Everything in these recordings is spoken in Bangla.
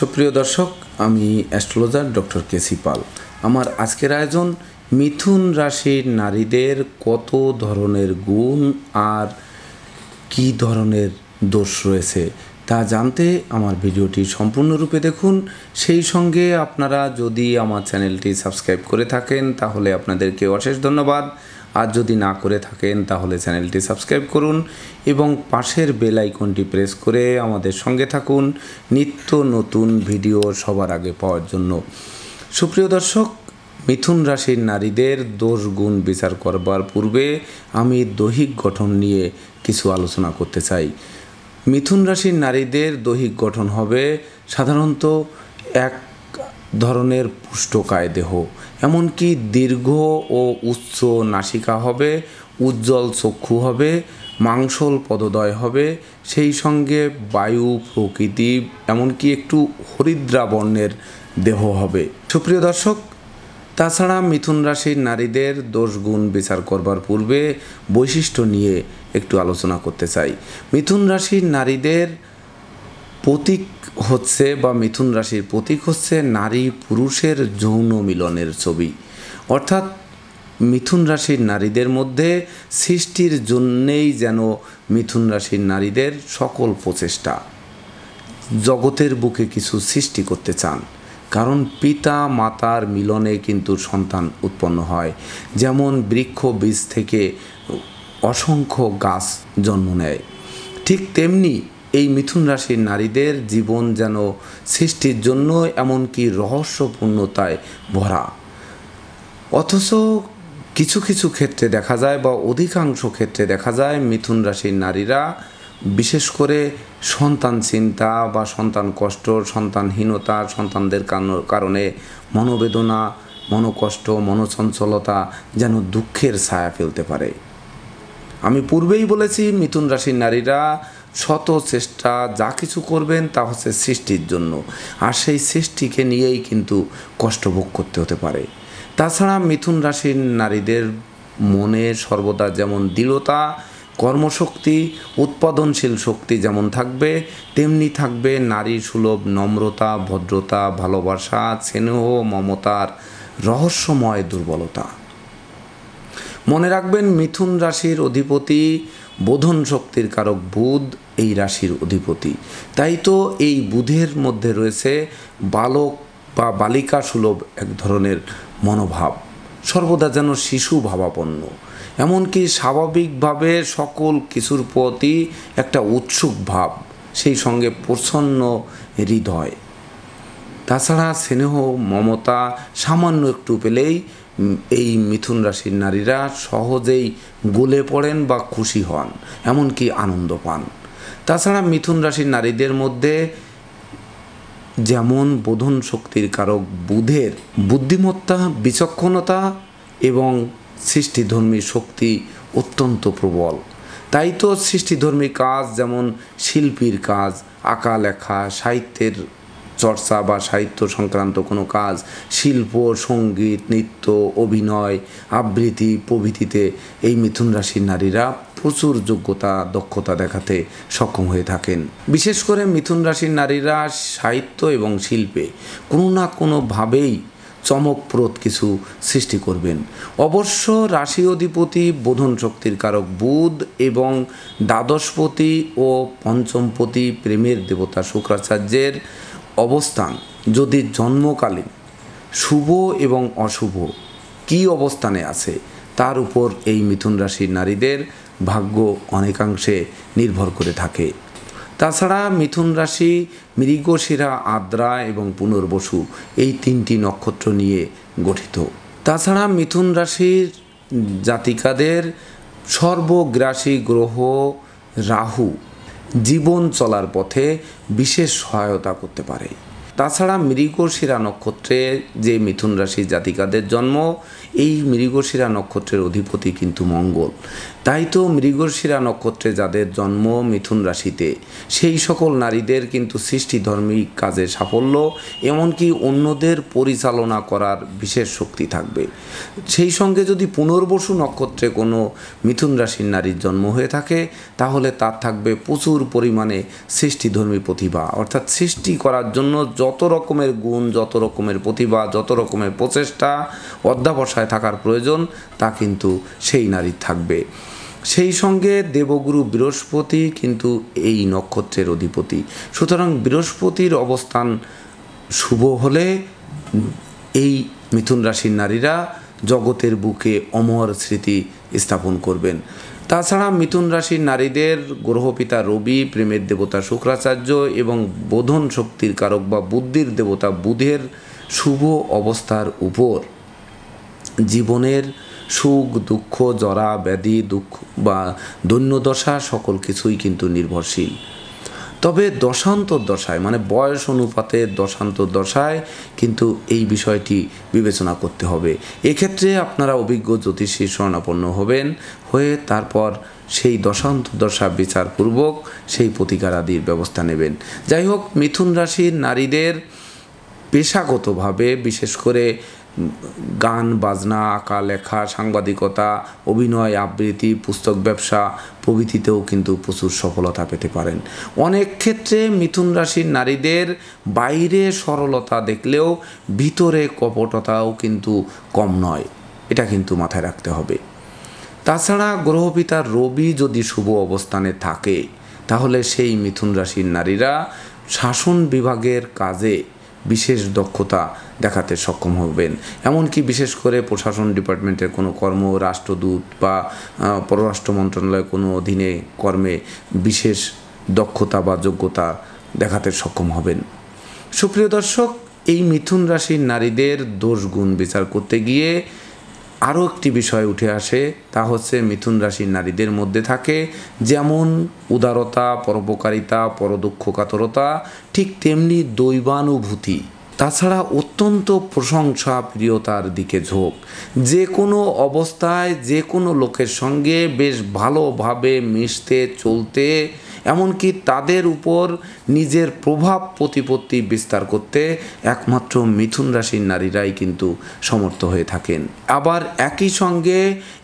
সুপ্রিয় দর্শক আমি অ্যাস্ট্রোলজার ডক্টর কেসি পাল আমার আজকের আয়োজন মিথুন রাশির নারীদের কত ধরনের গুণ আর কি ধরনের দোষ রয়েছে তা জানতে আমার ভিডিওটি সম্পূর্ণরূপে দেখুন সেই সঙ্গে আপনারা যদি আমার চ্যানেলটি সাবস্ক্রাইব করে থাকেন তাহলে আপনাদেরকে অশেষ ধন্যবাদ আর যদি না করে থাকেন তাহলে চ্যানেলটি সাবস্ক্রাইব করুন এবং পাশের বেল আইকনটি প্রেস করে আমাদের সঙ্গে থাকুন নিত্য নতুন ভিডিও সবার আগে পাওয়ার জন্য সুপ্রিয় দর্শক মিথুন রাশির নারীদের দোষ গুণ বিচার করবার পূর্বে আমি দৈহিক গঠন নিয়ে কিছু আলোচনা করতে চাই মিথুন রাশির নারীদের দৈহিক গঠন হবে সাধারণত এক ধরনের পুষ্টকায় দেহ এমনকি দীর্ঘ ও উচ্চ নাসিকা হবে উজ্জ্বল চক্ষু হবে মাংসল পদদয় হবে সেই সঙ্গে বায়ু প্রকৃতি এমনকি একটু হরিদ্রা বর্ণের দেহ হবে সুপ্রিয় দর্শক তাছাড়া মিথুন রাশির নারীদের দোষগুণ বিচার করবার পূর্বে বৈশিষ্ট্য নিয়ে একটু আলোচনা করতে চাই মিথুন রাশির নারীদের প্রতীক হচ্ছে বা মিথুন রাশির প্রতীক হচ্ছে নারী পুরুষের যৌন মিলনের ছবি অর্থাৎ মিথুন রাশির নারীদের মধ্যে সৃষ্টির জন্যেই যেন মিথুন রাশির নারীদের সকল প্রচেষ্টা জগতের বুকে কিছু সৃষ্টি করতে চান কারণ পিতা মাতার মিলনে কিন্তু সন্তান উৎপন্ন হয় যেমন বৃক্ষ বীজ থেকে অসংখ্য গাছ জন্ম নেয় ঠিক তেমনি এই মিথুন রাশির নারীদের জীবন যেন সৃষ্টির জন্য এমনকি রহস্যপূর্ণতায় ভরা অথচ কিছু কিছু ক্ষেত্রে দেখা যায় বা অধিকাংশ ক্ষেত্রে দেখা যায় মিথুন রাশির নারীরা বিশেষ করে সন্তান চিন্তা বা সন্তান কষ্ট সন্তানহীনতা সন্তানদের কারণে মনোবেদনা মনোকষ্ট মনোচঞ্চলতা যেন দুঃখের ছায়া ফেলতে পারে আমি পূর্বেই বলেছি মিথুন রাশির নারীরা শত চেষ্টা যা কিছু করবেন তা হচ্ছে সৃষ্টির জন্য আর সেই সৃষ্টিকে নিয়েই কিন্তু কষ্ট ভোগ করতে হতে পারে তাছাড়া মিথুন রাশির নারীদের মনে সর্বদা যেমন দৃঢ়তা কর্মশক্তি উৎপাদনশীল শক্তি যেমন থাকবে তেমনি থাকবে নারী সুলভ নম্রতা ভদ্রতা ভালোবাসা স্নেহ মমতার রহস্যময় দুর্বলতা মনে রাখবেন মিথুন রাশির অধিপতি বোধন শক্তির কারক বুধ এই রাশির অধিপতি তাই তো এই বুধের মধ্যে রয়েছে বালক বা বালিকা সুলভ এক ধরনের মনোভাব সর্বদা যেন শিশু ভাবাপন্ন এমনকি স্বাভাবিকভাবে সকল কিছুর প্রতি একটা উৎসুক ভাব সেই সঙ্গে প্রসন্ন হৃদয় তাছাড়া স্নেহ মমতা সামান্য একটু পেলেই এই মিথুন রাশির নারীরা সহজেই গলে পড়েন বা খুশি হন এমনকি আনন্দ পান তাছাড়া মিথুন রাশির নারীদের মধ্যে যেমন বোধন শক্তির কারক বুধের বুদ্ধিমত্তা বিচক্ষণতা এবং সৃষ্টিধর্মী শক্তি অত্যন্ত প্রবল তাই তো সৃষ্টিধর্মী কাজ যেমন শিল্পীর কাজ আঁকা লেখা সাহিত্যের চর্চা বা সাহিত্য সংক্রান্ত কোনো কাজ শিল্প সঙ্গীত নৃত্য অভিনয় আবৃত্তি প্রভৃতিতে এই মিথুন রাশির নারীরা প্রচুর যোগ্যতা দক্ষতা দেখাতে সক্ষম হয়ে থাকেন বিশেষ করে মিথুন রাশির নারীরা সাহিত্য এবং শিল্পে কোনো না কোনোভাবেই চমকপ্রদ কিছু সৃষ্টি করবেন অবশ্য রাশি অধিপতি বোধন শক্তির কারক বুধ এবং দ্বাদশপতি ও পঞ্চমপতি প্রেমের দেবতা শুক্রাচার্যের অবস্থান যদি জন্মকালীন শুভ এবং অশুভ কি অবস্থানে আছে তার উপর এই মিথুন রাশির নারীদের ভাগ্য অনেকাংশে নির্ভর করে থাকে তাছাড়া মিথুন রাশি মৃগশিরা আদ্রা এবং পুনর্বসু এই তিনটি নক্ষত্র নিয়ে গঠিত তাছাড়া মিথুন রাশির জাতিকাদের সর্বগ্রাসী গ্রহ রাহু জীবন চলার পথে বিশেষ সহায়তা করতে পারে তাছাড়া মৃগশিরা নক্ষত্রে যে মিথুন রাশি জাতিকাদের জন্ম এই মৃগশিরা নক্ষত্রের অধিপতি কিন্তু মঙ্গল তাই তো মৃগশিরা নক্ষত্রে যাদের জন্ম মিথুন রাশিতে সেই সকল নারীদের কিন্তু সৃষ্টি ধর্মিক কাজে সাফল্য এমনকি অন্যদের পরিচালনা করার বিশেষ শক্তি থাকবে সেই সঙ্গে যদি পুনর্বসু নক্ষত্রে কোনো মিথুন রাশির নারীর জন্ম হয়ে থাকে তাহলে তার থাকবে প্রচুর পরিমাণে সৃষ্টিধর্মী প্রতিভা অর্থাৎ সৃষ্টি করার জন্য যত রকমের গুণ যত রকমের প্রতিভা যত রকমের প্রচেষ্টা অধ্যাবসায় অবস্থায় থাকার প্রয়োজন তা কিন্তু সেই নারীর থাকবে সেই সঙ্গে দেবগুরু বৃহস্পতি কিন্তু এই নক্ষত্রের অধিপতি সুতরাং বৃহস্পতির অবস্থান শুভ হলে এই মিথুন রাশির নারীরা জগতের বুকে অমর স্মৃতি স্থাপন করবেন তাছাড়া মিথুন রাশির নারীদের গ্রহপিতা রবি প্রেমের দেবতা শুক্রাচার্য এবং বোধন শক্তির কারক বা বুদ্ধির দেবতা বুধের শুভ অবস্থার উপর জীবনের সুখ দুঃখ জরা ব্যাধি দুঃখ বা দৈন্যদশা সকল কিছুই কিন্তু নির্ভরশীল তবে দশান্তর দশায় মানে বয়স অনুপাতে দশান্তর দশায় কিন্তু এই বিষয়টি বিবেচনা করতে হবে এক্ষেত্রে আপনারা অভিজ্ঞ জ্যোতিষী শরণাপন্ন হবেন হয়ে তারপর সেই দশান্তর দশা বিচারপূর্বক সেই প্রতিকার আদির ব্যবস্থা নেবেন যাই হোক মিথুন রাশির নারীদের পেশাগতভাবে বিশেষ করে গান বাজনা আঁকা লেখা সাংবাদিকতা অভিনয় আবৃত্তি পুস্তক ব্যবসা প্রভৃতিতেও কিন্তু প্রচুর সফলতা পেতে পারেন অনেক ক্ষেত্রে মিথুন রাশির নারীদের বাইরে সরলতা দেখলেও ভিতরে কপটতাও কিন্তু কম নয় এটা কিন্তু মাথায় রাখতে হবে তাছাড়া গ্রহপিতা রবি যদি শুভ অবস্থানে থাকে তাহলে সেই মিথুন রাশির নারীরা শাসন বিভাগের কাজে বিশেষ দক্ষতা দেখাতে সক্ষম হবেন এমনকি বিশেষ করে প্রশাসন ডিপার্টমেন্টের কোনো কর্ম রাষ্ট্রদূত বা পররাষ্ট্র মন্ত্রণালয়ের কোনো অধীনে কর্মে বিশেষ দক্ষতা বা যোগ্যতা দেখাতে সক্ষম হবেন সুপ্রিয় দর্শক এই মিথুন রাশির নারীদের দোষগুণ বিচার করতে গিয়ে আরও একটি বিষয় উঠে আসে তা হচ্ছে মিথুন রাশির নারীদের মধ্যে থাকে যেমন উদারতা পরোপকারিতা পরদুঃখ কাতরতা ঠিক তেমনি দৈবানুভূতি তাছাড়া অত্যন্ত প্রশংসা প্রিয়তার দিকে ঝোঁক যে কোনো অবস্থায় যে কোনো লোকের সঙ্গে বেশ ভালোভাবে মিশতে চলতে এমনকি তাদের উপর নিজের প্রভাব প্রতিপত্তি বিস্তার করতে একমাত্র মিথুন রাশির নারীরাই কিন্তু সমর্থ হয়ে থাকেন আবার একই সঙ্গে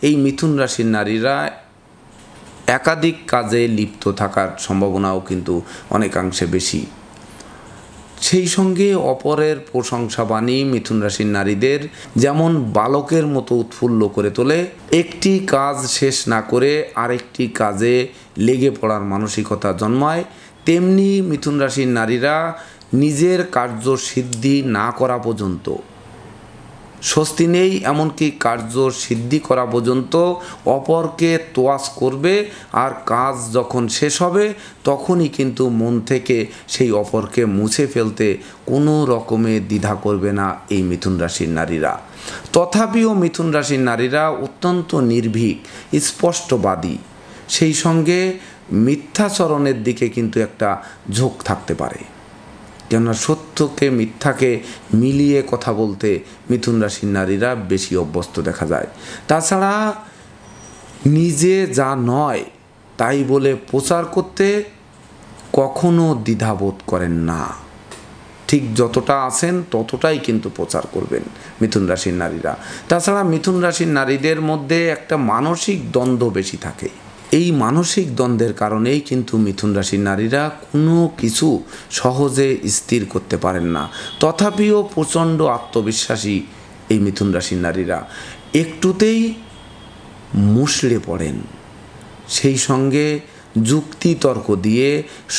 এই মিথুন রাশির নারীরা একাধিক কাজে লিপ্ত থাকার সম্ভাবনাও কিন্তু অনেকাংশে বেশি সেই সঙ্গে অপরের প্রশংসা বাণী মিথুন রাশির নারীদের যেমন বালকের মতো উৎফুল্ল করে তোলে একটি কাজ শেষ না করে আরেকটি কাজে লেগে পড়ার মানসিকতা জন্মায় তেমনি মিথুন রাশির নারীরা নিজের কার্য সিদ্ধি না করা পর্যন্ত স্বস্তি নেই এমনকি কার্য সিদ্ধি করা পর্যন্ত অপরকে তোয়াজ করবে আর কাজ যখন শেষ হবে তখনই কিন্তু মন থেকে সেই অপরকে মুছে ফেলতে কোনো রকমে দ্বিধা করবে না এই মিথুন রাশির নারীরা তথাপিও মিথুন রাশির নারীরা অত্যন্ত নির্ভীক স্পষ্টবাদী সেই সঙ্গে মিথ্যাচরণের দিকে কিন্তু একটা ঝোঁক থাকতে পারে কেননা সত্যকে মিথ্যাকে মিলিয়ে কথা বলতে মিথুন রাশির নারীরা বেশি অভ্যস্ত দেখা যায় তাছাড়া নিজে যা নয় তাই বলে প্রচার করতে কখনো দ্বিধাবোধ করেন না ঠিক যতটা আছেন ততটাই কিন্তু প্রচার করবেন মিথুন রাশির নারীরা তাছাড়া মিথুন রাশির নারীদের মধ্যে একটা মানসিক দ্বন্দ্ব বেশি থাকে এই মানসিক দ্বন্দ্বের কারণেই কিন্তু মিথুন রাশির নারীরা কোনো কিছু সহজে স্থির করতে পারেন না তথাপিও প্রচণ্ড আত্মবিশ্বাসী এই মিথুন রাশির নারীরা একটুতেই মুসলে পড়েন সেই সঙ্গে যুক্তি তর্ক দিয়ে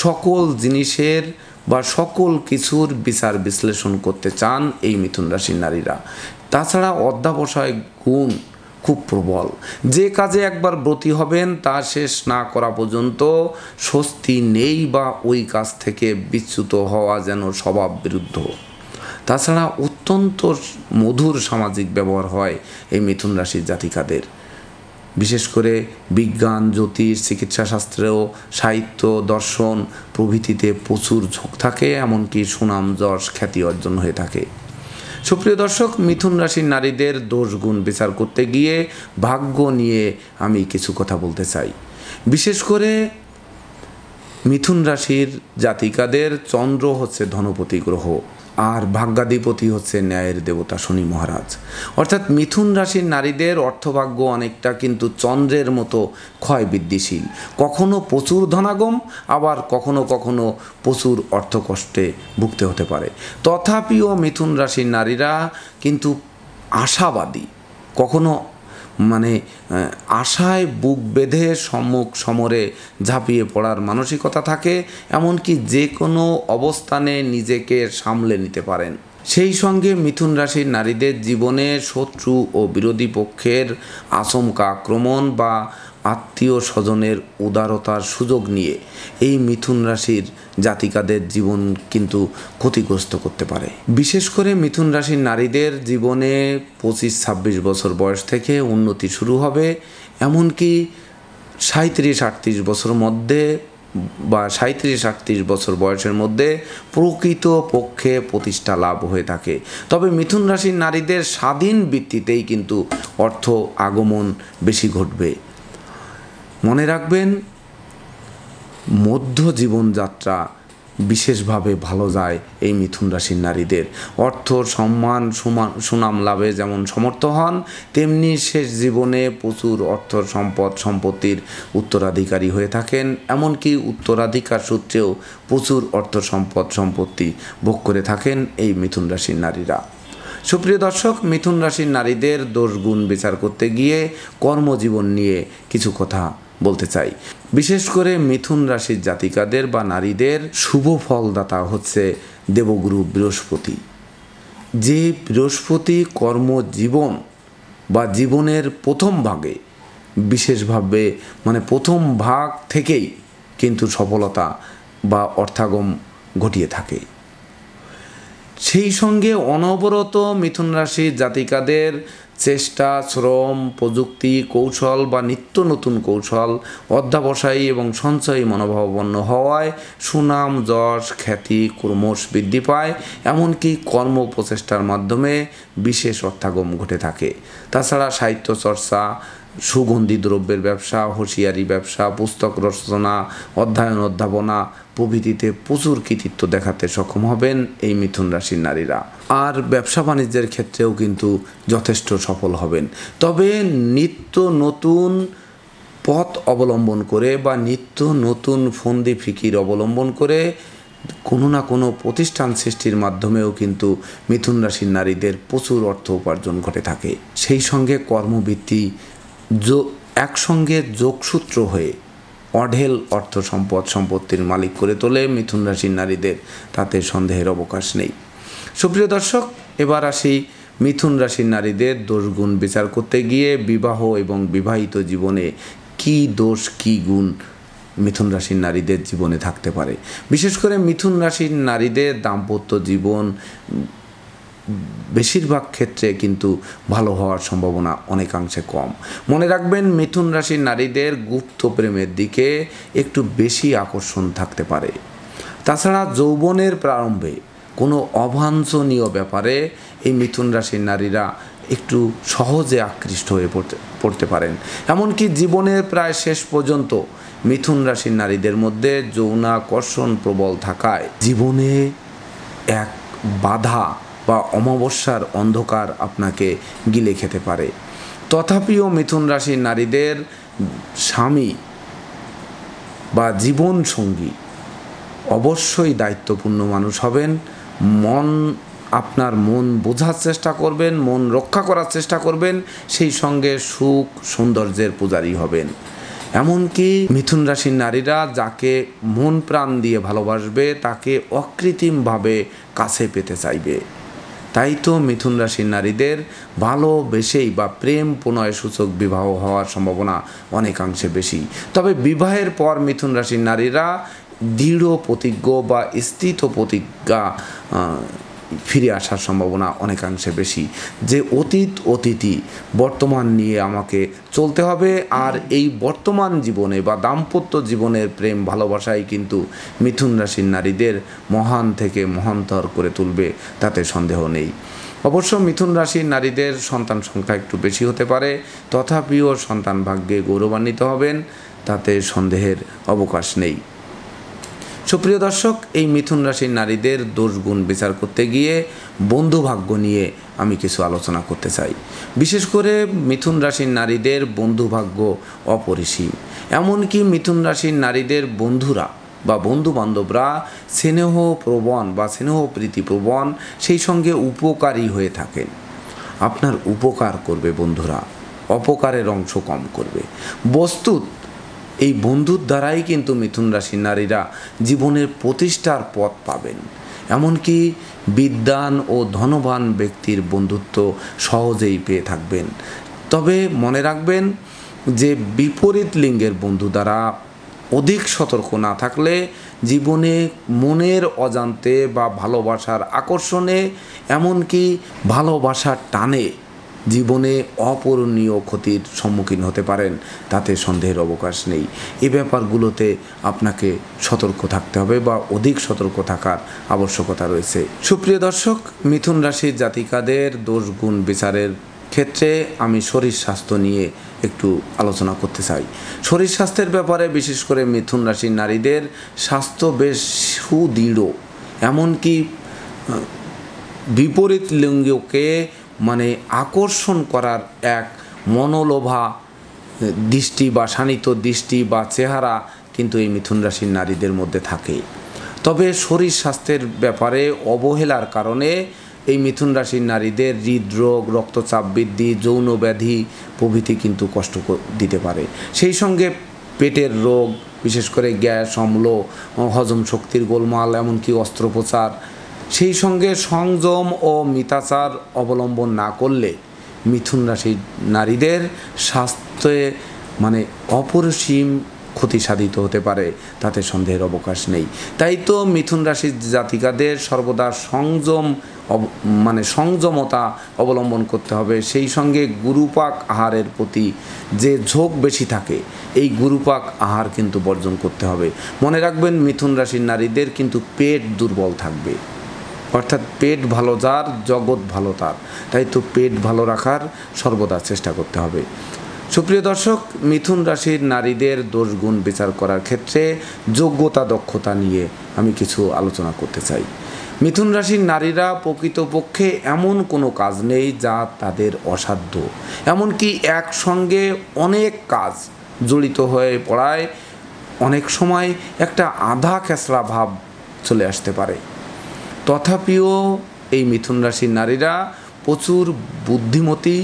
সকল জিনিসের বা সকল কিছুর বিচার বিশ্লেষণ করতে চান এই মিথুন রাশির নারীরা তাছাড়া অধ্যাবসায় গুণ খুব প্রবল যে কাজে একবার ব্রতী হবেন তা শেষ না করা পর্যন্ত স্বস্তি নেই বা ওই কাজ থেকে বিচ্যুত হওয়া যেন স্বভাব বিরুদ্ধ তাছাড়া অত্যন্ত মধুর সামাজিক ব্যবহার হয় এই মিথুন রাশির জাতিকাদের বিশেষ করে বিজ্ঞান জ্যোতিষ চিকিৎসাশাস্ত্র সাহিত্য দর্শন প্রভৃতিতে প্রচুর ঝোঁক থাকে এমনকি সুনাম যশ খ্যাতি অর্জন হয়ে থাকে সুপ্রিয় দর্শক মিথুন রাশির নারীদের দোষ গুণ বিচার করতে গিয়ে ভাগ্য নিয়ে আমি কিছু কথা বলতে চাই বিশেষ করে মিথুন রাশির জাতিকাদের চন্দ্র হচ্ছে ধনপতি গ্রহ আর ভাগ্যাধিপতি হচ্ছে ন্যায়ের দেবতা শনি মহারাজ অর্থাৎ মিথুন রাশির নারীদের অর্থভাগ্য অনেকটা কিন্তু চন্দ্রের মতো ক্ষয় বৃদ্ধিশীল কখনো প্রচুর ধনাগম আবার কখনো কখনো প্রচুর অর্থকষ্টে ভুগতে হতে পারে তথাপিও মিথুন রাশির নারীরা কিন্তু আশাবাদী কখনো মানে আশায় বুক বেঁধে সম্মুখ সমরে ঝাঁপিয়ে পড়ার মানসিকতা থাকে এমনকি যে কোনো অবস্থানে নিজেকে সামলে নিতে পারেন সেই সঙ্গে মিথুন রাশির নারীদের জীবনে শত্রু ও বিরোধী পক্ষের আচমকা আক্রমণ বা আত্মীয় স্বজনের উদারতার সুযোগ নিয়ে এই মিথুন রাশির জাতিকাদের জীবন কিন্তু ক্ষতিগ্রস্ত করতে পারে বিশেষ করে মিথুন রাশির নারীদের জীবনে পঁচিশ ছাব্বিশ বছর বয়স থেকে উন্নতি শুরু হবে এমনকি সাঁত্রিশ আটত্রিশ বছর মধ্যে বা সাঁত্রিশ আটত্রিশ বছর বয়সের মধ্যে প্রকৃত পক্ষে প্রতিষ্ঠা লাভ হয়ে থাকে তবে মিথুন রাশির নারীদের স্বাধীন ভিত্তিতেই কিন্তু অর্থ আগমন বেশি ঘটবে মনে রাখবেন মধ্য জীবনযাত্রা বিশেষভাবে ভালো যায় এই মিথুন রাশির নারীদের অর্থ সম্মান সুনাম লাভে যেমন সমর্থ হন তেমনি শেষ জীবনে প্রচুর অর্থ সম্পদ সম্পত্তির উত্তরাধিকারী হয়ে থাকেন এমনকি উত্তরাধিকার সূত্রেও প্রচুর অর্থ সম্পদ সম্পত্তি ভোগ করে থাকেন এই মিথুন রাশির নারীরা সুপ্রিয় দর্শক মিথুন রাশির নারীদের দোষগুণ বিচার করতে গিয়ে কর্মজীবন নিয়ে কিছু কথা বলতে চাই বিশেষ করে মিথুন রাশির জাতিকাদের বা নারীদের শুভ ফলদাতা হচ্ছে দেবগুরু বৃহস্পতি যে বৃহস্পতি কর্মজীবন বা জীবনের প্রথম ভাগে বিশেষভাবে মানে প্রথম ভাগ থেকেই কিন্তু সফলতা বা অর্থাগম ঘটিয়ে থাকে সেই সঙ্গে অনবরত মিথুন রাশির জাতিকাদের চেষ্টা শ্রম প্রযুক্তি কৌশল বা নিত্য নতুন কৌশল অধ্যাবসায়ী এবং সঞ্চয়ী মনোভাবপন্ন হওয়ায় সুনাম যশ খ্যাতি ক্রমশ বৃদ্ধি পায় এমনকি কর্ম প্রচেষ্টার মাধ্যমে বিশেষ অর্থাগম ঘটে থাকে তাছাড়া সাহিত্য চর্চা সুগন্ধি দ্রব্যের ব্যবসা হুঁশিয়ারি ব্যবসা পুস্তক রচনা অধ্যয়ন অধ্যাপনা প্রভৃতিতে প্রচুর কৃতিত্ব দেখাতে সক্ষম হবেন এই মিথুন রাশির নারীরা আর ব্যবসা বাণিজ্যের ক্ষেত্রেও কিন্তু যথেষ্ট সফল হবেন তবে নিত্য নতুন পথ অবলম্বন করে বা নিত্য নতুন ফন্দি ফিকির অবলম্বন করে কোনো না কোনো প্রতিষ্ঠান সৃষ্টির মাধ্যমেও কিন্তু মিথুন রাশির নারীদের প্রচুর অর্থ উপার্জন ঘটে থাকে সেই সঙ্গে কর্মবৃত্তি একসঙ্গে যোগসূত্র হয়ে অঢেল অর্থ সম্পদ সম্পত্তির মালিক করে তোলে মিথুন রাশির নারীদের তাতে সন্দেহের অবকাশ নেই সুপ্রিয় দর্শক এবার আসি মিথুন রাশির নারীদের দোষগুণ বিচার করতে গিয়ে বিবাহ এবং বিবাহিত জীবনে কি দোষ কি গুণ মিথুন রাশির নারীদের জীবনে থাকতে পারে বিশেষ করে মিথুন রাশির নারীদের দাম্পত্য জীবন বেশিরভাগ ক্ষেত্রে কিন্তু ভালো হওয়ার সম্ভাবনা অনেকাংশে কম মনে রাখবেন মিথুন রাশির নারীদের গুপ্ত প্রেমের দিকে একটু বেশি আকর্ষণ থাকতে পারে তাছাড়া যৌবনের প্রারম্ভে কোনো অবাঞ্ছনীয় ব্যাপারে এই মিথুন রাশির নারীরা একটু সহজে আকৃষ্ট হয়ে পড়তে পড়তে পারেন এমনকি জীবনের প্রায় শেষ পর্যন্ত মিথুন রাশির নারীদের মধ্যে যৌনাকর্ষণ প্রবল থাকায় জীবনে এক বাধা বা অমাবস্যার অন্ধকার আপনাকে গিলে খেতে পারে তথাপিও মিথুন রাশির নারীদের স্বামী বা জীবন সঙ্গী অবশ্যই দায়িত্বপূর্ণ মানুষ হবেন মন আপনার মন বোঝার চেষ্টা করবেন মন রক্ষা করার চেষ্টা করবেন সেই সঙ্গে সুখ সৌন্দর্যের পূজারী হবেন এমনকি মিথুন রাশির নারীরা যাকে মন প্রাণ দিয়ে ভালোবাসবে তাকে অকৃত্রিমভাবে কাছে পেতে চাইবে তাই তো মিথুন রাশির নারীদের ভালোবেসেই বা প্রেম প্রণয় সূচক বিবাহ হওয়ার সম্ভাবনা অনেকাংশে বেশি তবে বিবাহের পর মিথুন রাশির নারীরা দৃঢ় প্রতিজ্ঞ বা স্থিত প্রতিজ্ঞা ফিরে আসার সম্ভাবনা অনেকাংশে বেশি যে অতীত অতীতি বর্তমান নিয়ে আমাকে চলতে হবে আর এই বর্তমান জীবনে বা দাম্পত্য জীবনের প্রেম ভালোবাসাই কিন্তু মিথুন রাশির নারীদের মহান থেকে মহান্তর করে তুলবে তাতে সন্দেহ নেই অবশ্য মিথুন রাশির নারীদের সন্তান সংখ্যা একটু বেশি হতে পারে তথাপিও সন্তান ভাগ্যে গৌরবান্বিত হবেন তাতে সন্দেহের অবকাশ নেই সুপ্রিয় দর্শক এই মিথুন রাশির নারীদের দোষগুণ বিচার করতে গিয়ে বন্ধুভাগ্য নিয়ে আমি কিছু আলোচনা করতে চাই বিশেষ করে মিথুন রাশির নারীদের বন্ধুভাগ্য অপরিসীম এমনকি মিথুন রাশির নারীদের বন্ধুরা বা বন্ধু বান্ধবরা স্নেহ প্রবণ বা স্নেহ প্রীতি প্রবণ সেই সঙ্গে উপকারী হয়ে থাকেন আপনার উপকার করবে বন্ধুরা অপকারের অংশ কম করবে বস্তুত এই বন্ধুর দ্বারাই কিন্তু মিথুন রাশি নারীরা জীবনের প্রতিষ্ঠার পথ পাবেন এমনকি বিদ্যান ও ধনবান ব্যক্তির বন্ধুত্ব সহজেই পেয়ে থাকবেন তবে মনে রাখবেন যে বিপরীত লিঙ্গের বন্ধু দ্বারা অধিক সতর্ক না থাকলে জীবনে মনের অজান্তে বা ভালোবাসার আকর্ষণে এমনকি ভালোবাসার টানে জীবনে অপূরণীয় ক্ষতির সম্মুখীন হতে পারেন তাতে সন্দেহের অবকাশ নেই এ ব্যাপারগুলোতে আপনাকে সতর্ক থাকতে হবে বা অধিক সতর্ক থাকার আবশ্যকতা রয়েছে সুপ্রিয় দর্শক মিথুন রাশির জাতিকাদের দোষগুণ বিচারের ক্ষেত্রে আমি শরীর স্বাস্থ্য নিয়ে একটু আলোচনা করতে চাই শরীর স্বাস্থ্যের ব্যাপারে বিশেষ করে মিথুন রাশির নারীদের স্বাস্থ্য বেশ সুদৃঢ় এমনকি বিপরীত লিঙ্গকে মানে আকর্ষণ করার এক মনোলোভা দৃষ্টি বা শানিত দৃষ্টি বা চেহারা কিন্তু এই মিথুন রাশির নারীদের মধ্যে থাকে তবে শরীর স্বাস্থ্যের ব্যাপারে অবহেলার কারণে এই মিথুন রাশির নারীদের হৃদরোগ রক্তচাপ বৃদ্ধি যৌন ব্যাধি প্রভৃতি কিন্তু কষ্ট দিতে পারে সেই সঙ্গে পেটের রোগ বিশেষ করে গ্যাস অম্ল হজম শক্তির গোলমাল এমনকি অস্ত্রোপচার সেই সঙ্গে সংযম ও মিতাচার অবলম্বন না করলে মিথুন রাশির নারীদের স্বাস্থ্যে মানে অপরিসীম ক্ষতি সাধিত হতে পারে তাতে সন্দেহের অবকাশ নেই তাই তো মিথুন রাশির জাতিকাদের সর্বদা সংযম মানে সংযমতা অবলম্বন করতে হবে সেই সঙ্গে গুরুপাক আহারের প্রতি যে ঝোঁক বেশি থাকে এই গুরুপাক আহার কিন্তু বর্জন করতে হবে মনে রাখবেন মিথুন রাশির নারীদের কিন্তু পেট দুর্বল থাকবে অর্থাৎ পেট ভালো যার জগৎ ভালো তার তাই তো পেট ভালো রাখার সর্বদা চেষ্টা করতে হবে সুপ্রিয় দর্শক মিথুন রাশির নারীদের দোষগুণ বিচার করার ক্ষেত্রে যোগ্যতা দক্ষতা নিয়ে আমি কিছু আলোচনা করতে চাই মিথুন রাশির নারীরা প্রকৃতপক্ষে এমন কোনো কাজ নেই যা তাদের অসাধ্য এমনকি একসঙ্গে অনেক কাজ জড়িত হয়ে পড়ায় অনেক সময় একটা আধা খেসরা ভাব চলে আসতে পারে তথাপিও এই মিথুন রাশির নারীরা প্রচুর বুদ্ধিমতী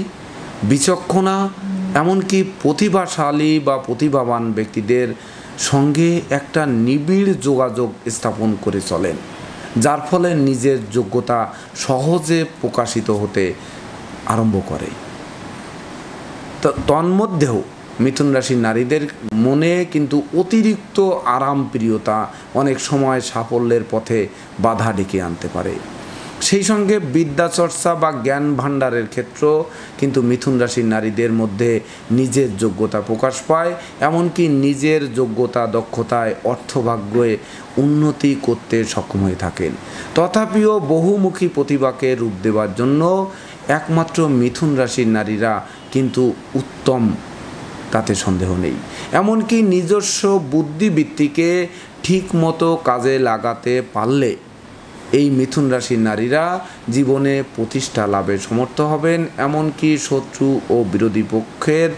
বিচক্ষণা এমনকি প্রতিভাশালী বা প্রতিভাবান ব্যক্তিদের সঙ্গে একটা নিবিড় যোগাযোগ স্থাপন করে চলেন যার ফলে নিজের যোগ্যতা সহজে প্রকাশিত হতে আরম্ভ করে তন্মধ্যেও মিথুন রাশির নারীদের মনে কিন্তু অতিরিক্ত আরামপ্রিয়তা অনেক সময় সাফল্যের পথে বাধা ডেকে আনতে পারে সেই সঙ্গে বিদ্যাচর্চা বা জ্ঞান ভাণ্ডারের ক্ষেত্র কিন্তু মিথুন রাশির নারীদের মধ্যে নিজের যোগ্যতা প্রকাশ পায় এমনকি নিজের যোগ্যতা দক্ষতায় অর্থভাগ্যে উন্নতি করতে সক্ষম হয়ে থাকেন তথাপিও বহুমুখী প্রতিভাকে রূপ দেওয়ার জন্য একমাত্র মিথুন রাশির নারীরা কিন্তু উত্তম তাতে সন্দেহ নেই এমনকি নিজস্ব বুদ্ধিবৃত্তিকে ঠিক মতো কাজে লাগাতে পারলে এই মিথুন রাশির নারীরা জীবনে প্রতিষ্ঠা লাভে সমর্থ হবেন এমনকি শত্রু ও বিরোধী পক্ষের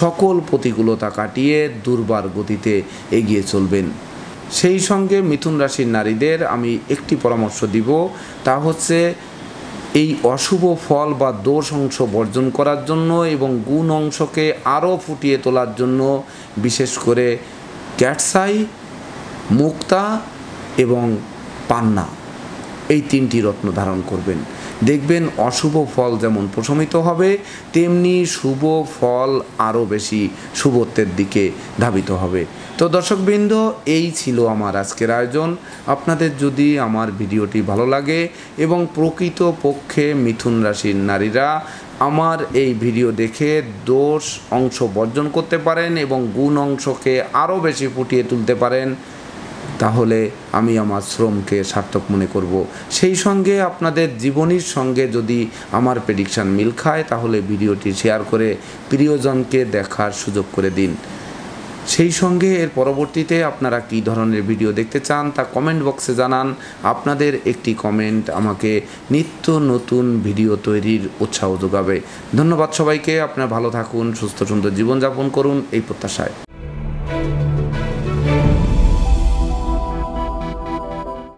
সকল প্রতিকূলতা কাটিয়ে দুর্বার গতিতে এগিয়ে চলবেন সেই সঙ্গে মিথুন রাশির নারীদের আমি একটি পরামর্শ দিব তা হচ্ছে এই অশুভ ফল বা দোষ অংশ বর্জন করার জন্য এবং গুণ অংশকে আরও ফুটিয়ে তোলার জন্য বিশেষ করে ক্যাটসাই মুক্তা এবং পান্না এই তিনটি রত্ন ধারণ করবেন দেখবেন অশুভ ফল যেমন প্রশমিত হবে তেমনি শুভ ফল আরও বেশি শুভত্বের দিকে ধাবিত হবে তো দর্শকবৃন্দ এই ছিল আমার আজকের আয়োজন আপনাদের যদি আমার ভিডিওটি ভালো লাগে এবং প্রকৃত পক্ষে মিথুন রাশির নারীরা আমার এই ভিডিও দেখে দোষ অংশ বর্জন করতে পারেন এবং গুণ অংশকে আরও বেশি ফুটিয়ে তুলতে পারেন তাহলে আমি আমার শ্রমকে সার্থক মনে করব সেই সঙ্গে আপনাদের জীবনীর সঙ্গে যদি আমার প্রেডিকশান মিল খায় তাহলে ভিডিওটি শেয়ার করে প্রিয়জনকে দেখার সুযোগ করে দিন সেই সঙ্গে এর পরবর্তীতে আপনারা কি ধরনের ভিডিও দেখতে চান তা কমেন্ট বক্সে জানান আপনাদের একটি কমেন্ট আমাকে নিত্য নতুন ভিডিও তৈরির উৎসাহ যোগাবে ধন্যবাদ সবাইকে আপনারা ভালো থাকুন সুস্থ সুন্দর জীবনযাপন করুন এই প্রত্যাশায়